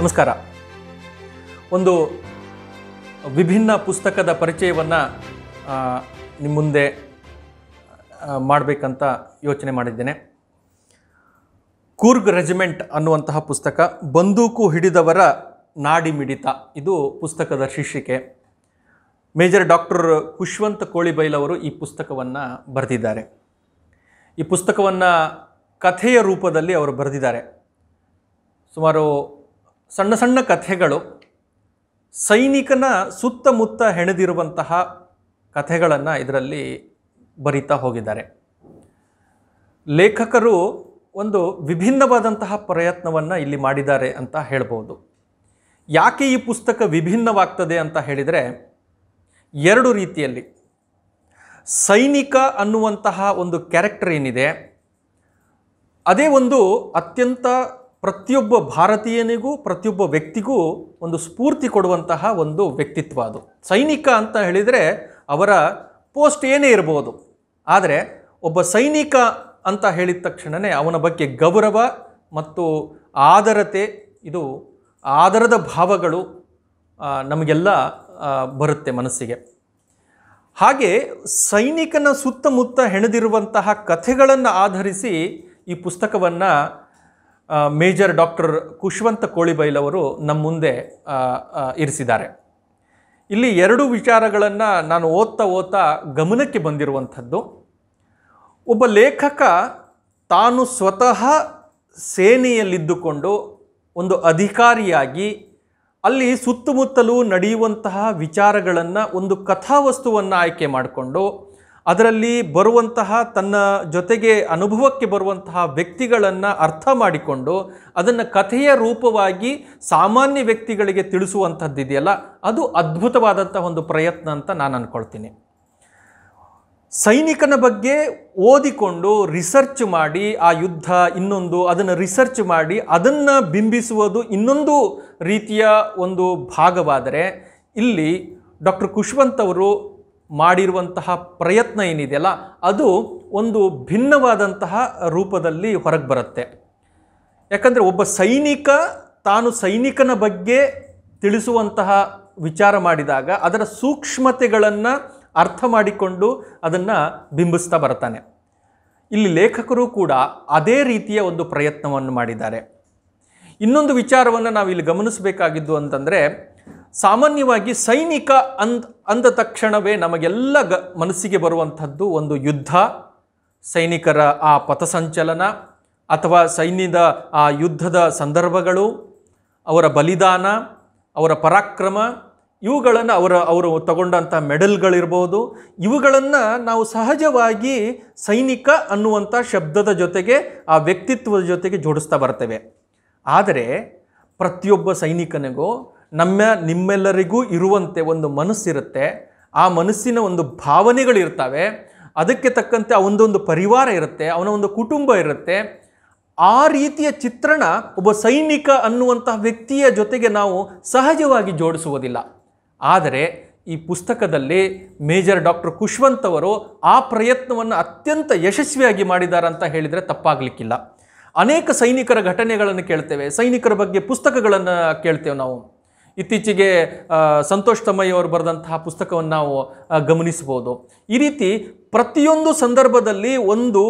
ನಮಸ್ಕಾರ ಒಂದು ವಿಭಿನ್ನ ಪುಸ್ತಕದ ಪರಿಚಯವನ್ನು ನಿಮ್ಮ ಮುಂದೆ ಮಾಡಬೇಕಂತ ಯೋಚನೆ ಮಾಡಿದ್ದೇನೆ ಕೂರ್ಗ್ ರೆಜಿಮೆಂಟ್ ಅನ್ನುವಂತಹ ಪುಸ್ತಕ ಬಂದೂಕು ಹಿಡಿದವರ ನಾಡಿ ಮಿಡಿತ ಇದು ಪುಸ್ತಕದ ಶೀರ್ಷಿಕೆ ಮೇಜರ್ ಡಾಕ್ಟರ್ ಖುಷ್ವಂತ ಕೋಳಿಬೈಲ್ ಅವರು ಈ ಪುಸ್ತಕವನ್ನು ಬರೆದಿದ್ದಾರೆ ಈ ಪುಸ್ತಕವನ್ನು ಕಥೆಯ ರೂಪದಲ್ಲಿ ಅವರು ಬರೆದಿದ್ದಾರೆ ಸುಮಾರು ಸಣ್ಣ ಸಣ್ಣ ಕಥೆಗಳು ಸೈನಿಕನ ಸುತ್ತಮುತ್ತ ಹೆಣೆದಿರುವಂತಹ ಕಥೆಗಳನ್ನು ಇದರಲ್ಲಿ ಬರಿತಾ ಹೋಗಿದ್ದಾರೆ ಲೇಖಕರು ಒಂದು ವಿಭಿನ್ನವಾದಂತಹ ಪ್ರಯತ್ನವನ್ನು ಇಲ್ಲಿ ಮಾಡಿದ್ದಾರೆ ಅಂತ ಹೇಳ್ಬೋದು ಯಾಕೆ ಈ ಪುಸ್ತಕ ವಿಭಿನ್ನವಾಗ್ತದೆ ಅಂತ ಹೇಳಿದರೆ ಎರಡು ರೀತಿಯಲ್ಲಿ ಸೈನಿಕ ಅನ್ನುವಂತಹ ಒಂದು ಕ್ಯಾರೆಕ್ಟರ್ ಏನಿದೆ ಅದೇ ಒಂದು ಅತ್ಯಂತ ಪ್ರತಿಯೊಬ್ಬ ಭಾರತೀಯನಿಗೂ ಪ್ರತಿಯೊಬ್ಬ ವ್ಯಕ್ತಿಗೂ ಒಂದು ಸ್ಫೂರ್ತಿ ಕೊಡುವಂತಹ ಒಂದು ವ್ಯಕ್ತಿತ್ವ ಅದು ಸೈನಿಕ ಅಂತ ಹೇಳಿದರೆ ಅವರ ಪೋಸ್ಟ್ ಏನೇ ಇರಬಹುದು ಆದರೆ ಒಬ್ಬ ಸೈನಿಕ ಅಂತ ಹೇಳಿದ ತಕ್ಷಣವೇ ಅವನ ಬಗ್ಗೆ ಗೌರವ ಮತ್ತು ಆದರತೆ ಇದು ಆದರದ ಭಾವಗಳು ನಮಗೆಲ್ಲ ಬರುತ್ತೆ ಮನಸ್ಸಿಗೆ ಹಾಗೆ ಸೈನಿಕನ ಸುತ್ತಮುತ್ತ ಹೆಣೆದಿರುವಂತಹ ಕಥೆಗಳನ್ನು ಆಧರಿಸಿ ಈ ಪುಸ್ತಕವನ್ನು ಮೇಜರ್ ಡಾಕ್ಟರ್ ಕುಶವಂತ ಕೋಳಿಬೈಲವರು ನಮ್ಮ ಮುಂದೆ ಇರಿಸಿದ್ದಾರೆ ಇಲ್ಲಿ ಎರಡು ವಿಚಾರಗಳನ್ನು ನಾನು ಓದ್ತಾ ಓದ್ತಾ ಗಮನಕ್ಕೆ ಬಂದಿರುವಂಥದ್ದು ಒಬ್ಬ ಲೇಖಕ ತಾನು ಸ್ವತಃ ಸೇನೆಯಲ್ಲಿದ್ದುಕೊಂಡು ಒಂದು ಅಧಿಕಾರಿಯಾಗಿ ಅಲ್ಲಿ ಸುತ್ತಮುತ್ತಲೂ ನಡೆಯುವಂತಹ ವಿಚಾರಗಳನ್ನು ಒಂದು ಕಥಾವಸ್ತುವನ್ನು ಆಯ್ಕೆ ಮಾಡಿಕೊಂಡು ಅದರಲ್ಲಿ ಬರುವಂತಹ ತನ್ನ ಜೊತೆಗೆ ಅನುಭವಕ್ಕೆ ಬರುವಂತಹ ವ್ಯಕ್ತಿಗಳನ್ನು ಅರ್ಥ ಮಾಡಿಕೊಂಡು ಅದನ್ನು ಕಥೆಯ ರೂಪವಾಗಿ ಸಾಮಾನ್ಯ ವ್ಯಕ್ತಿಗಳಿಗೆ ತಿಳಿಸುವಂಥದ್ದಿದೆಯಲ್ಲ ಅದು ಅದ್ಭುತವಾದಂಥ ಒಂದು ಪ್ರಯತ್ನ ಅಂತ ನಾನು ಅಂದ್ಕೊಳ್ತೀನಿ ಸೈನಿಕನ ಬಗ್ಗೆ ಓದಿಕೊಂಡು ರಿಸರ್ಚ್ ಮಾಡಿ ಆ ಯುದ್ಧ ಇನ್ನೊಂದು ಅದನ್ನು ರಿಸರ್ಚ್ ಮಾಡಿ ಅದನ್ನು ಬಿಂಬಿಸುವುದು ಇನ್ನೊಂದು ರೀತಿಯ ಒಂದು ಭಾಗವಾದರೆ ಇಲ್ಲಿ ಡಾಕ್ಟರ್ ಕುಶ್ವಂತ್ ಅವರು ಮಾಡಿರುವಂತಹ ಪ್ರಯತ್ನ ಏನಿದೆಯಲ್ಲ ಅದು ಒಂದು ಭಿನ್ನವಾದಂತಹ ರೂಪದಲ್ಲಿ ಹೊರಗೆ ಬರುತ್ತೆ ಯಾಕಂದರೆ ಒಬ್ಬ ಸೈನಿಕ ತಾನು ಸೈನಿಕನ ಬಗ್ಗೆ ತಿಳಿಸುವಂತಹ ವಿಚಾರ ಮಾಡಿದಾಗ ಅದರ ಸೂಕ್ಷ್ಮತೆಗಳನ್ನು ಅರ್ಥ ಮಾಡಿಕೊಂಡು ಅದನ್ನು ಬಿಂಬಿಸ್ತಾ ಬರ್ತಾನೆ ಇಲ್ಲಿ ಲೇಖಕರು ಕೂಡ ಅದೇ ರೀತಿಯ ಒಂದು ಪ್ರಯತ್ನವನ್ನು ಮಾಡಿದ್ದಾರೆ ಇನ್ನೊಂದು ವಿಚಾರವನ್ನು ನಾವು ಇಲ್ಲಿ ಗಮನಿಸಬೇಕಾಗಿದ್ದು ಅಂತಂದರೆ ಸಾಮಾನ್ಯವಾಗಿ ಸೈನಿಕ ಅಂದ್ ಅಂದ ತಕ್ಷಣವೇ ನಮಗೆಲ್ಲ ಗ ಮನಸ್ಸಿಗೆ ಬರುವಂಥದ್ದು ಒಂದು ಯುದ್ಧ ಸೈನಿಕರ ಆ ಪಥಸಂಚಲನ ಅಥವಾ ಸೈನ್ಯದ ಆ ಯುದ್ಧದ ಸಂದರ್ಭಗಳು ಅವರ ಬಲಿದಾನ ಅವರ ಪರಾಕ್ರಮ ಇವುಗಳನ್ನು ಅವರ ಅವರು ತಗೊಂಡಂಥ ಮೆಡಲ್ಗಳಿರ್ಬೋದು ಇವುಗಳನ್ನು ನಾವು ಸಹಜವಾಗಿ ಸೈನಿಕ ಅನ್ನುವಂಥ ಶಬ್ದದ ಜೊತೆಗೆ ಆ ವ್ಯಕ್ತಿತ್ವದ ಜೊತೆಗೆ ಜೋಡಿಸ್ತಾ ಬರ್ತೇವೆ ಆದರೆ ಪ್ರತಿಯೊಬ್ಬ ಸೈನಿಕನಿಗೂ ನಮ್ಮ ನಿಮ್ಮೆಲ್ಲರಿಗೂ ಇರುವಂತೆ ಒಂದು ಮನಸ್ಸಿರುತ್ತೆ ಆ ಮನಸ್ಸಿನ ಒಂದು ಭಾವನೆಗಳಿರ್ತವೆ ಅದಕ್ಕೆ ತಕ್ಕಂತೆ ಅವನದೊಂದು ಪರಿವಾರ ಇರುತ್ತೆ ಅವನ ಒಂದು ಕುಟುಂಬ ಇರುತ್ತೆ ಆ ರೀತಿಯ ಚಿತ್ರಣ ಒಬ್ಬ ಸೈನಿಕ ಅನ್ನುವಂತಹ ವ್ಯಕ್ತಿಯ ಜೊತೆಗೆ ನಾವು ಸಹಜವಾಗಿ ಜೋಡಿಸುವುದಿಲ್ಲ ಆದರೆ ಈ ಪುಸ್ತಕದಲ್ಲಿ ಮೇಜರ್ ಡಾಕ್ಟರ್ ಕುಶ್ವಂತ್ ಅವರು ಆ ಪ್ರಯತ್ನವನ್ನು ಅತ್ಯಂತ ಯಶಸ್ವಿಯಾಗಿ ಮಾಡಿದ್ದಾರೆ ಅಂತ ಹೇಳಿದರೆ ತಪ್ಪಾಗಲಿಕ್ಕಿಲ್ಲ ಅನೇಕ ಸೈನಿಕರ ಘಟನೆಗಳನ್ನು ಕೇಳ್ತೇವೆ ಸೈನಿಕರ ಬಗ್ಗೆ ಪುಸ್ತಕಗಳನ್ನು ಕೇಳ್ತೇವೆ ನಾವು ಇತ್ತೀಚೆಗೆ ಸಂತೋಷ್ ಅವರು ಬರೆದಂತಹ ಪುಸ್ತಕವನ್ನು ನಾವು ಗಮನಿಸ್ಬೋದು ಈ ರೀತಿ ಪ್ರತಿಯೊಂದು ಸಂದರ್ಭದಲ್ಲಿ ಒಂದು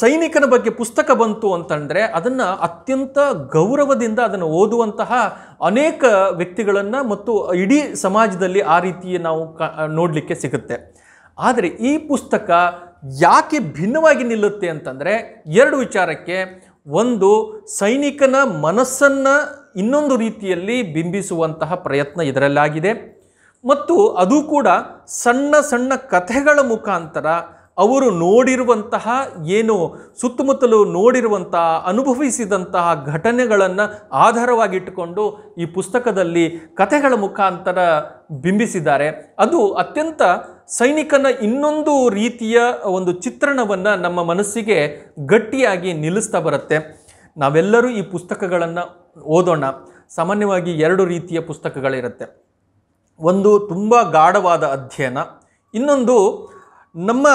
ಸೈನಿಕನ ಬಗ್ಗೆ ಪುಸ್ತಕ ಬಂತು ಅಂತಂದರೆ ಅದನ್ನು ಅತ್ಯಂತ ಗೌರವದಿಂದ ಅದನ್ನು ಓದುವಂತಹ ಅನೇಕ ವ್ಯಕ್ತಿಗಳನ್ನು ಮತ್ತು ಇಡೀ ಸಮಾಜದಲ್ಲಿ ಆ ರೀತಿ ನಾವು ಕ ನೋಡಲಿಕ್ಕೆ ಸಿಗುತ್ತೆ ಆದರೆ ಈ ಪುಸ್ತಕ ಯಾಕೆ ಭಿನ್ನವಾಗಿ ನಿಲ್ಲುತ್ತೆ ಅಂತಂದರೆ ಎರಡು ವಿಚಾರಕ್ಕೆ ಒಂದು ಸೈನಿಕನ ಮನಸ್ಸನ್ನು ಇನ್ನೊಂದು ರೀತಿಯಲ್ಲಿ ಬಿಂಬಿಸುವಂತಹ ಪ್ರಯತ್ನ ಇದರಲ್ಲಾಗಿದೆ ಮತ್ತು ಅದು ಕೂಡ ಸಣ್ಣ ಸಣ್ಣ ಕಥೆಗಳ ಮುಖಾಂತರ ಅವರು ನೋಡಿರುವಂತಹ ಏನು ಸುತ್ತಮುತ್ತಲು ನೋಡಿರುವಂತಹ ಅನುಭವಿಸಿದಂತಹ ಘಟನೆಗಳನ್ನು ಆಧಾರವಾಗಿಟ್ಟುಕೊಂಡು ಈ ಪುಸ್ತಕದಲ್ಲಿ ಕಥೆಗಳ ಮುಖಾಂತರ ಬಿಂಬಿಸಿದ್ದಾರೆ ಅದು ಅತ್ಯಂತ ಸೈನಿಕನ ಇನ್ನೊಂದು ರೀತಿಯ ಒಂದು ಚಿತ್ರಣವನ್ನು ನಮ್ಮ ಮನಸ್ಸಿಗೆ ಗಟ್ಟಿಯಾಗಿ ನಿಲ್ಲಿಸ್ತಾ ಬರುತ್ತೆ ನಾವೆಲ್ಲರೂ ಈ ಪುಸ್ತಕಗಳನ್ನು ಓದೋಣ ಸಾಮಾನ್ಯವಾಗಿ ಎರಡು ರೀತಿಯ ಪುಸ್ತಕಗಳಿರುತ್ತೆ ಒಂದು ತುಂಬ ಗಾಢವಾದ ಅಧ್ಯಯನ ಇನ್ನೊಂದು ನಮ್ಮ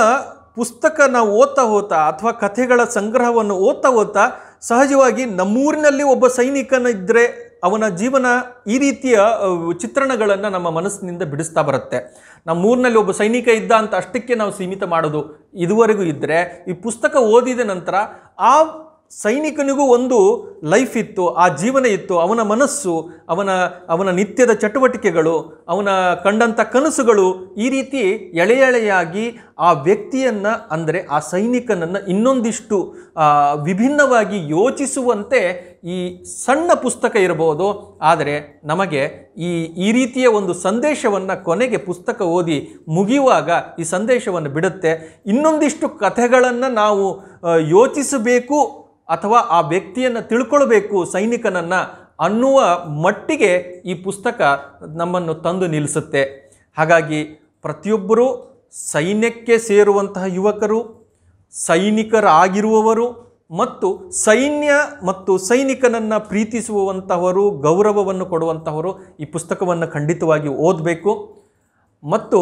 ಪುಸ್ತಕ ನಾವು ಓದ್ತಾ ಹೋತಾ ಅಥವಾ ಕಥೆಗಳ ಸಂಗ್ರಹವನ್ನು ಓದ್ತಾ ಓದ್ತಾ ಸಹಜವಾಗಿ ನಮ್ಮೂರಿನಲ್ಲಿ ಒಬ್ಬ ಸೈನಿಕನ ಇದ್ದರೆ ಅವನ ಜೀವನ ಈ ರೀತಿಯ ಚಿತ್ರಣಗಳನ್ನು ನಮ್ಮ ಮನಸ್ಸಿನಿಂದ ಬಿಡಿಸ್ತಾ ಬರುತ್ತೆ ನಮ್ಮೂರಿನಲ್ಲಿ ಒಬ್ಬ ಸೈನಿಕ ಇದ್ದ ಅಂತ ಅಷ್ಟಕ್ಕೆ ನಾವು ಸೀಮಿತ ಮಾಡೋದು ಇದುವರೆಗೂ ಇದ್ದರೆ ಈ ಪುಸ್ತಕ ಓದಿದ ನಂತರ ಆ ಸೈನಿಕನಿಗೂ ಒಂದು ಲೈಫ್ ಇತ್ತು ಆ ಜೀವನ ಇತ್ತು ಅವನ ಮನಸ್ಸು ಅವನ ಅವನ ನಿತ್ಯದ ಚಟುವಟಿಕೆಗಳು ಅವನ ಕಂಡಂಥ ಕನಸುಗಳು ಈ ರೀತಿ ಎಳೆ ಎಳೆಯಾಗಿ ಆ ವ್ಯಕ್ತಿಯನ್ನು ಅಂದರೆ ಆ ಸೈನಿಕನನ್ನು ಇನ್ನೊಂದಿಷ್ಟು ವಿಭಿನ್ನವಾಗಿ ಯೋಚಿಸುವಂತೆ ಈ ಸಣ್ಣ ಪುಸ್ತಕ ಇರಬಹುದು ಆದರೆ ನಮಗೆ ಈ ಈ ರೀತಿಯ ಒಂದು ಸಂದೇಶವನ್ನು ಕೊನೆಗೆ ಪುಸ್ತಕ ಓದಿ ಮುಗಿಯುವಾಗ ಈ ಸಂದೇಶವನ್ನು ಬಿಡುತ್ತೆ ಇನ್ನೊಂದಿಷ್ಟು ಕಥೆಗಳನ್ನು ನಾವು ಯೋಚಿಸಬೇಕು ಅಥವಾ ಆ ವ್ಯಕ್ತಿಯನ್ನು ತಿಳ್ಕೊಳ್ಬೇಕು ಸೈನಿಕನನ್ನು ಅನ್ನುವ ಮಟ್ಟಿಗೆ ಈ ಪುಸ್ತಕ ನಮ್ಮನ್ನು ತಂದು ನಿಲ್ಲಿಸುತ್ತೆ ಹಾಗಾಗಿ ಪ್ರತಿಯೊಬ್ಬರೂ ಸೈನ್ಯಕ್ಕೆ ಸೇರುವಂತಹ ಯುವಕರು ಸೈನಿಕರಾಗಿರುವವರು ಮತ್ತು ಸೈನ್ಯ ಮತ್ತು ಸೈನಿಕನನ್ನು ಪ್ರೀತಿಸುವಂತಹವರು ಗೌರವವನ್ನು ಕೊಡುವಂತಹವರು ಈ ಪುಸ್ತಕವನ್ನು ಖಂಡಿತವಾಗಿ ಓದಬೇಕು ಮತ್ತು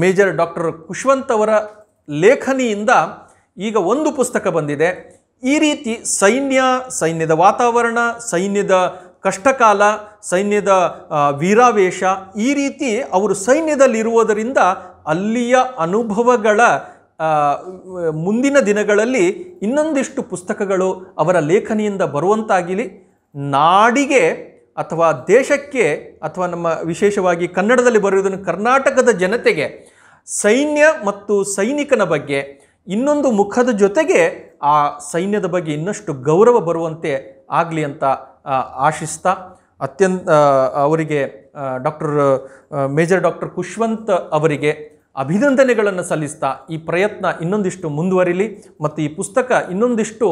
ಮೇಜರ್ ಡಾಕ್ಟರ್ ಕುಶ್ವಂತ್ ಅವರ ಲೇಖನಿಯಿಂದ ಈಗ ಒಂದು ಪುಸ್ತಕ ಬಂದಿದೆ ಈ ರೀತಿ ಸೈನ್ಯ ಸೈನ್ಯದ ವಾತಾವರಣ ಸೈನ್ಯದ ಕಷ್ಟಕಾಲ ಸೈನ್ಯದ ವೀರಾವೇಶ ಈ ರೀತಿ ಅವರು ಸೈನ್ಯದಲ್ಲಿರುವುದರಿಂದ ಅಲ್ಲಿಯ ಅನುಭವಗಳ ಮುಂದಿನ ದಿನಗಳಲ್ಲಿ ಇನ್ನೊಂದಿಷ್ಟು ಪುಸ್ತಕಗಳು ಅವರ ಲೇಖನಿಯಿಂದ ಬರುವಂತಾಗಿಲಿ ನಾಡಿಗೆ ಅಥವಾ ದೇಶಕ್ಕೆ ಅಥವಾ ನಮ್ಮ ವಿಶೇಷವಾಗಿ ಕನ್ನಡದಲ್ಲಿ ಬರೆಯುವುದನ್ನು ಕರ್ನಾಟಕದ ಜನತೆಗೆ ಸೈನ್ಯ ಮತ್ತು ಸೈನಿಕನ ಬಗ್ಗೆ ಇನ್ನೊಂದು ಮುಖದ ಜೊತೆಗೆ ಆ ಸೈನ್ಯದ ಬಗ್ಗೆ ಇನ್ನಷ್ಟು ಗೌರವ ಬರುವಂತೆ ಆಗಲಿ ಅಂತ ಆಶಿಸ್ತಾ ಅತ್ಯಂತ ಅವರಿಗೆ ಡಾಕ್ಟರ್ ಮೇಜರ್ ಡಾಕ್ಟರ್ ಕುಶ್ವಂತ್ ಅವರಿಗೆ ಅಭಿನಂದನೆಗಳನ್ನು ಸಲ್ಲಿಸ್ತಾ ಈ ಪ್ರಯತ್ನ ಇನ್ನೊಂದಿಷ್ಟು ಮುಂದುವರಿಲಿ ಮತ್ತು ಈ ಪುಸ್ತಕ ಇನ್ನೊಂದಿಷ್ಟು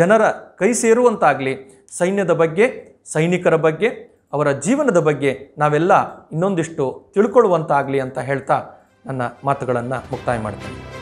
ಜನರ ಕೈ ಸೇರುವಂತಾಗಲಿ ಸೈನ್ಯದ ಬಗ್ಗೆ ಸೈನಿಕರ ಬಗ್ಗೆ ಅವರ ಜೀವನದ ಬಗ್ಗೆ ನಾವೆಲ್ಲ ಇನ್ನೊಂದಿಷ್ಟು ತಿಳ್ಕೊಳ್ಳುವಂತಾಗಲಿ ಅಂತ ಹೇಳ್ತಾ ನನ್ನ ಮಾತುಗಳನ್ನು ಮುಕ್ತಾಯ ಮಾಡ್ತೀನಿ